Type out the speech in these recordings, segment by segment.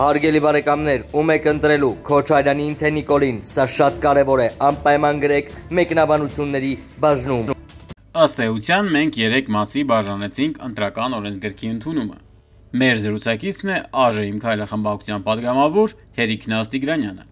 Հարգելի բարեկամներ, ում եք ընտրելու Քոչարյանին թե Նիկոլին, սա շատ կարևոր է, անպայման գրեք մեկնաբանությունների բաժնում։ Ըստ էության մենք 3 մասի բաժանեցինք ընտրական օրենսգրքի ընդունումը։ Մեր զրուցակիցն է ԱԺ իմ քայլախմբակցության падգամավոր Հերիկ Նաստիգրանյանը։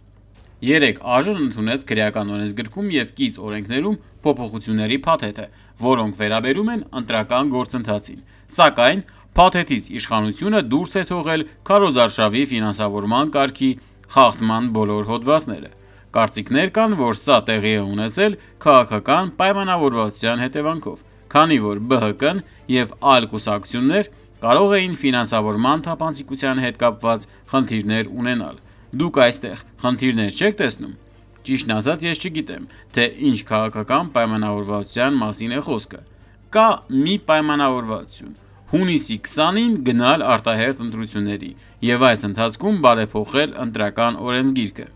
3 ԱԺ-ն ընդունեց քրեական օրենսգրքում եւ կից օրենքներում փոփոխությունների փաթեթը, որոնք վերաբերում են ընտրական գործընթացին։ Սակայն Փաթեթից իշխանությունը դուրս է թողել քարոզարշավի ֆինանսավորման կարգի խախտման բոլոր հոդվածները։ Կարծիքներ կան, որ սա տեղի է ունեցել քաղաքական պայմանավորվածության հետևանքով, քանի որ ԲՀԿ-ն և այլ կուսակցություններ կարող էին ֆինանսավորման թափանցիկության հետ կապված խնդիրներ ունենալ։ Դուք այստեղ խնդիրներ չե՞ք տեսնում։ Ճիշտն ասած, ես չգիտեմ, թե ինչ քաղաքական պայմանավորվածության մասին է խոսքը։ Կա մի պայմանավորվածություն, հունիսի 20-ին գնալ արտահերտ ընտրությունների եւ այս ընթացքում բարեփոխել ընտրական օրենսգիրքը։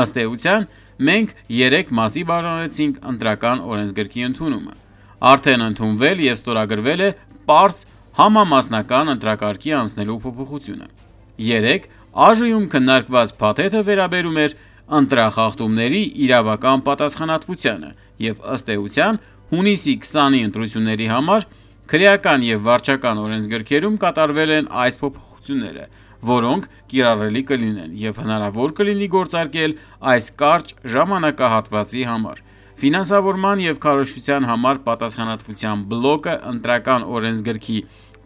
Ըստ էության, մենք 3 մասի բաժանեցինք ընտրական օրենսգրքի ընդունումը։ Արդեն ընդունվել եւ ստորագրվել է պարս համամասնական ընտրակարգի անցնելու փոփոխությունը։ 3 Աժիում քննարկված փաթեթը վերաբերում էր ընտրախախտումների իրավական պատասխանատվությանը եւ ըստ էության հունիսի 20-ի ընտրությունների համար Քրեական եւ վարչական օրենսգրքերում կատարվել են այս փոփոխությունները, որոնք կիրառելի կլինեն եւ հնարավոր կլինի գործարկել այս կարճ ժամանակահատվածի համար։ Ֆինանսավորման եւ քարոշչության համար պատասխանատվության բլոկը ընտրական օրենսգրքի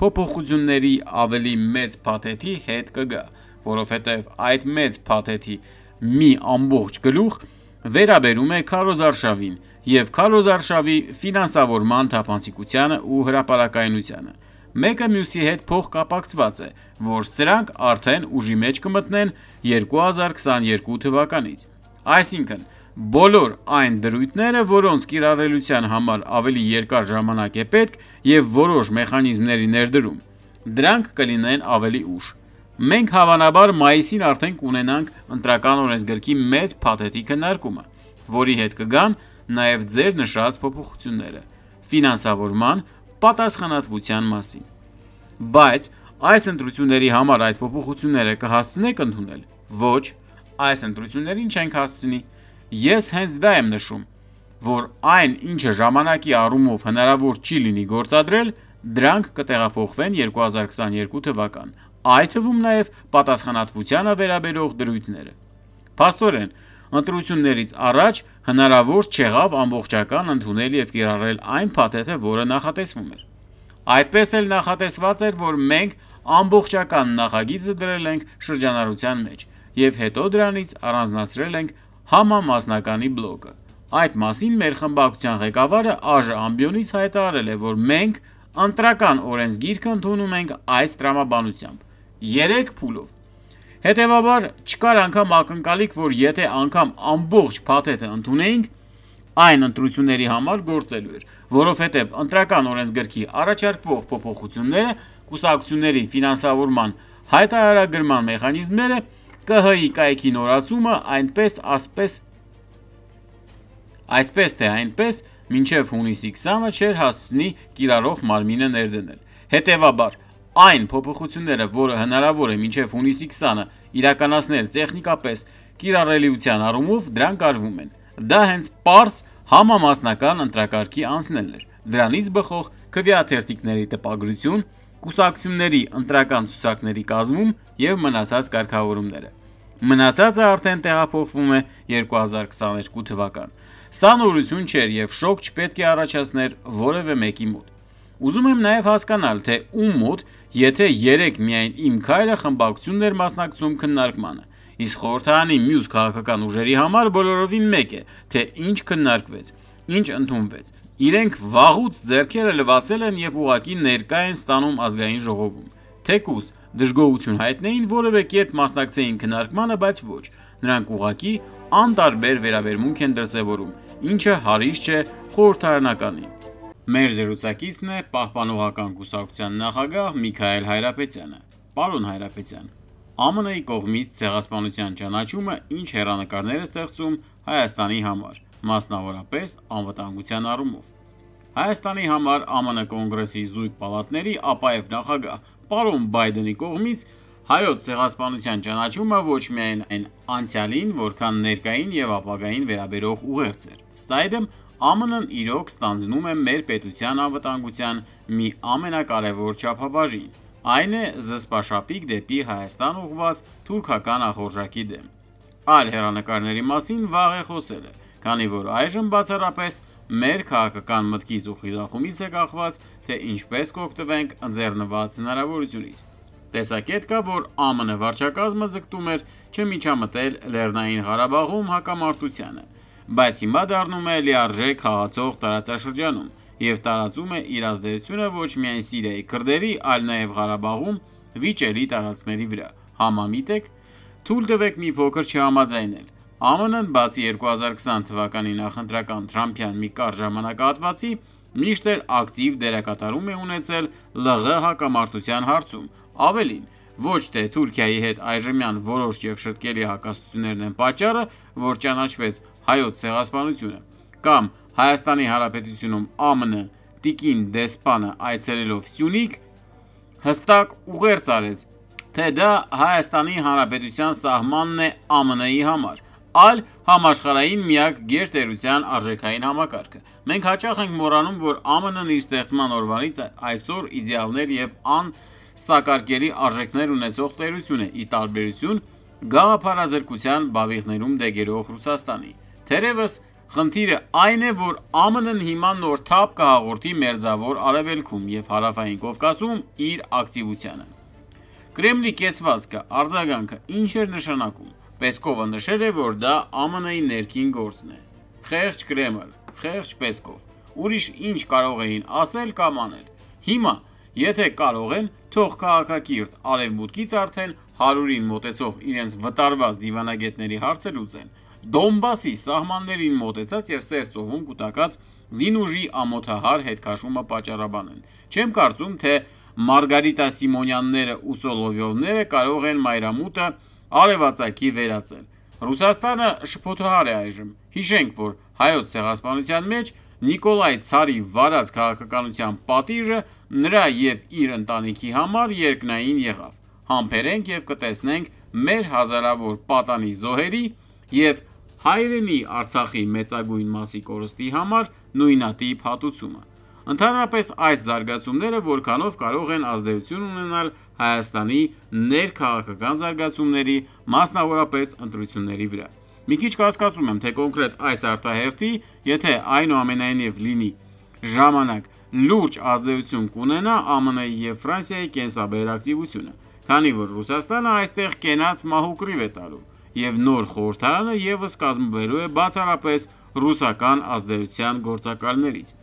փոփոխությունների ավելի մեծ փաթեթի հետ կգա, որովհետեւ այդ մեծ փաթեթի մի ամբողջ գլուխ վերաբերում է քարոզարշավին, և քարոզարշավի ֆինանսավորման թափանցիկությանը ու հրապարակայնությանը։ Մեկը մյուսի հետ փոխկապակցված է, որ սրանք արդեն ուժի մեջ կմտնեն 2022 թվականից։ Այսինքն, բոլոր այն դրույթները, որոնց կիրառելիության համար ավելի երկար ժամանակ է պետք և որոշ մեխանիզմների ներդրում, դրանք կլինեն ավելի ուշ։ Մենք հավանաբար մայիսին արդեն կունենանք Ընտրական օրենսգրքի մեծ փաթեթի քննարկումը, որի հետ կգան նաև ձեր նշած փոփոխությունները ֆինանսավորման պատասխանատվության մասին։ Բայց այս ընտրությունների համար այդ փոփոխությունները կհասցնեք ընդունել։ Ոչ, այս ընտրություններին չենք հասցնի։ Ես հենց դա եմ նշում, որ այն, ինչը ժամանակի առումով հնարավոր չի լինի գործադրել, դրանք կտեղափոխվեն 2022 թվական։ Այդ թվում նաև պատասխանատվությանը վերաբերող դրույթները։ Փաստորեն, ընտրություններից առաջ հնարավոր չեղավ ամբողջական ընդունել եւ կիրառել այն փաթեթը, որը նախատեսվում էր։ Այդպես էլ նախատեսված էր, որ մենք ամբողջական նախագիծը դրել ենք շրջանառության մեջ եւ հետո դրանից առանձնացրել ենք համամասնականի բլոկը։ Այդ մասին մեր խմբակցության ղեկավարը Աժը Ամբյոնից հայտարարել է, որ մենք ընտրական օրենսգիրքը ընդունում ենք այս տրամաբանությամբ՝ 3 փուլով։ Հետևաբար չկար անգամ ակնկալիք, որ եթե անգամ ամբողջ փաթեթը ընդունեինք, այն ընտրությունների համար գործելու էր, որովհետև ընտրական օրենսգրքի առաջարկվող փոփոխությունները, կուսակցությունների ֆինանսավորման հայտարարագրման մեխանիզմները, ԿՀ-ի կայքի նորացումը այնպես ասպես այսպես թե այնպես մինչև հունիսի 20-ը չէր հասցնի կիրառող մարմինը ներդնել։ Հետևաբար Այն փոփոխությունները, որը հնարավոր է մինչև հունիսի 20-ը իրականացնել տեխնիկապես կիրառելիության առումով, դրանք արվում են։ Դա հենց པարս համամասնական ընտրակարգի անցնելն էր։ Դրանից բխող քվեաթերթիկների տպագրություն, կուսակցությունների ընտրական ցուցակների կազմում եւ մնացած կարգավորումները։ Մնացածը արդեն տեղափոխվում է 2022 թվական։ Սա նորություն չէր եւ շոկ չպետք է առաջացներ որևէ մեկի մոտ։ Ուզում եմ նաև հասկանալ, թե ում մոտ, եթե երեք միայն իմ քայլը խմբակցումն էր մասնակցում քննարկմանը, իսկ խորհրդարանի մյուս քաղաքական ուժերի համար բոլորովին մեկ է, թե ինչ քննարկվեց, ինչ ընդունվեց։ Իրենք վաղուց ձեռքերը լվացել են եւ ուղակի ներկա են ստանում ազգային ժողովում։ Թեկուզ դժգոհություն հայտնեին որևէ կերպ մասնակցեին քննարկմանը, բայց ոչ։ Նրանք ուղակի անտարբեր վերաբերմունք են դրսևորում, ինչը հարիշ չէ խորհրդարանականին։ Մեր դերուցակիցն է պահպանողական կուսակցության նախագահ Միքայել Հայրապետյանը։ Պարոն Հայրապետյան, ԱՄՆ-ի կողմից ցեղասպանության ճանաչումը ինչ հերանեկարներ է ստեղծում Հայաստանի համար, մասնավորապես անվտանգության առումով։ Հայաստանի համար ԱՄՆ կոնգրեսի զույգ պալատների ԱՊԵՎ նախագահ պարոն Բայդենի կողմից հայոց ցեղասպանության ճանաչումը ոչ միայն այն անցյալին, որքան ներկային եւ ապագային վերաբերող ուղերձ էր։ Ստայդեմ ԱՄՆ-ն իրոք ստանձնում է մեր պետության անվտանգության մի ամենակարևոր չափաբաժին, այն է զսպաշապիկ դեպի Հայաստան ուղղված թուրքական ախորժակի դեմ։ Այլ հեռանկարների մասին վաղ է խոսելը, քանի որ այժմ բացառապես մեր քաղաքական մտքից ու խիզախումից է կախված, թե ինչպես կօգտվենք ընձեռնված հնարավորությունից։ Տեսակետ կա, որ ԱՄՆ վարչակազմը ձգտում էր չմիջամտել Լեռնային Ղարաբաղում հակամարտությանը բայց հիմա դառնում է լիարժեք խաղացող տարածաշրջանում եւ տարածում է իր ազդեցությունը ոչ միայն Սիրիայի քրդերի, այլ նաեւ Ղարաբաղում վիճելի տարածքների վրա։ Համամիտեք, թույլ տվեք մի փոքր չհամաձայնել։ ԱՄՆ-ն բացի 2020 թվականի նախընտրական Թրամփյան մի կար ժամանակահատվածի միշտ էլ ակտիվ դերակատարում է ունեցել ԼՂ հակամարտության հարցում։ Ավելին, ոչ թե Թուրքիայի հետ այժմյան որոշ եւ շտկելի հակասություններն են պատճառը, որ ճանաչվեց հայոց ցեղասպանությունը, կամ Հայաստանի Հանրապետությունում ԱՄՆ տիկին դեսպանը այցելելով Սյունիք հստակ ուղերձ արեց, թե դա Հայաստանի Հանրապետության սահմանն է ԱՄՆ-ի համար այլ համաշխարհային միակ գերտերության արժեքային համակարգը։ Մենք հաճախ ենք մոռանում, որ ԱՄՆ-ն իր ստեղծման օրվանից այսօր իդեալներ եւ ան սակարկելի արժեքներ ունեցող տերություն է՝ ի տարբերություն գաղափարազրկության բավիղներում դեգերող Ռուսաստանի։ Թերևս խնդիրը այն է, որ ԱՄՆ-ն հիմա նոր թափ կհաղորդի Մերձավոր Արևելքում և Հարավային Կովկասում իր ակտիվությանը։ Կրեմլի կեցվածքը արձագանքը ինչ էր նշանակում։ Պեսկովը նշել է, որ դա ԱՄՆ-ի ներքին գործն է։ Խեղճ Կրեմլ, խեղճ Պեսկով։ Ուրիշ ինչ կարող էին ասել կամ անել։ Հիմա Եթե կարող են, թող քաղաքակիրթ արևմուտքից արդեն 100-ին մոտեցող իրենց վտարված դիվանագետների հարցը լուծեն։ Դոնբասի սահմաններին մոտեցած եւ Սև ծովում կուտակած զինուժի ամոթահար հետքաշումը պատճառաբանեն։ Չեմ կարծում, թե Մարգարիտա Սիմոնյանները ու Սոլովյովները կարող են Մայրամուտը արևածագի վերածել։ Ռուսաստանը շփոթահար է այժմ։ Հիշենք, որ հայոց ցեղասպանության մեջ Նիկոլայ ցարի վարած քաղաքականության պատիժը նրա և իր ընտանիքի համար երկնային եղավ: Համբերենք և կտեսնենք մեր հազարավոր պատանի զոհերի և հայրենի Արցախի մեծագույն մասի կորստի համար նույնատիպ հատուցումը: Ընդհանրապես այս զարգացումները որքանով կարող են ազդեցություն ունենալ Հայաստանի ներքաղաքական զարգացումների, մասնավորապես ընտրությունների վրա: Մի քիչ կասկածում եմ, թե կոնկրետ այս արտահերթի, եթե այնուամենայնիվ լինի ժամանակ լուրջ ազդեցություն կունենա ԱՄՆ-ի և Ֆրանսիայի կենսաբերակտիվությունը, քանի որ Ռուսաստանը այստեղ կենաց մահու կռիվ է տալու, և նոր խորհրդարանը ևս կազմվելու է բացառապես ռուսական ազդեցության գործակալներից,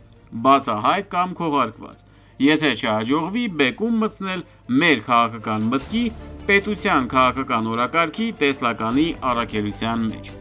բացահայտ կամ քողարկված, եթե չհաջողվի բեկում մտցնել մեր քաղաքական մտքի պետության քաղաքական օրակարգի տեսլականի առաքելության մեջ։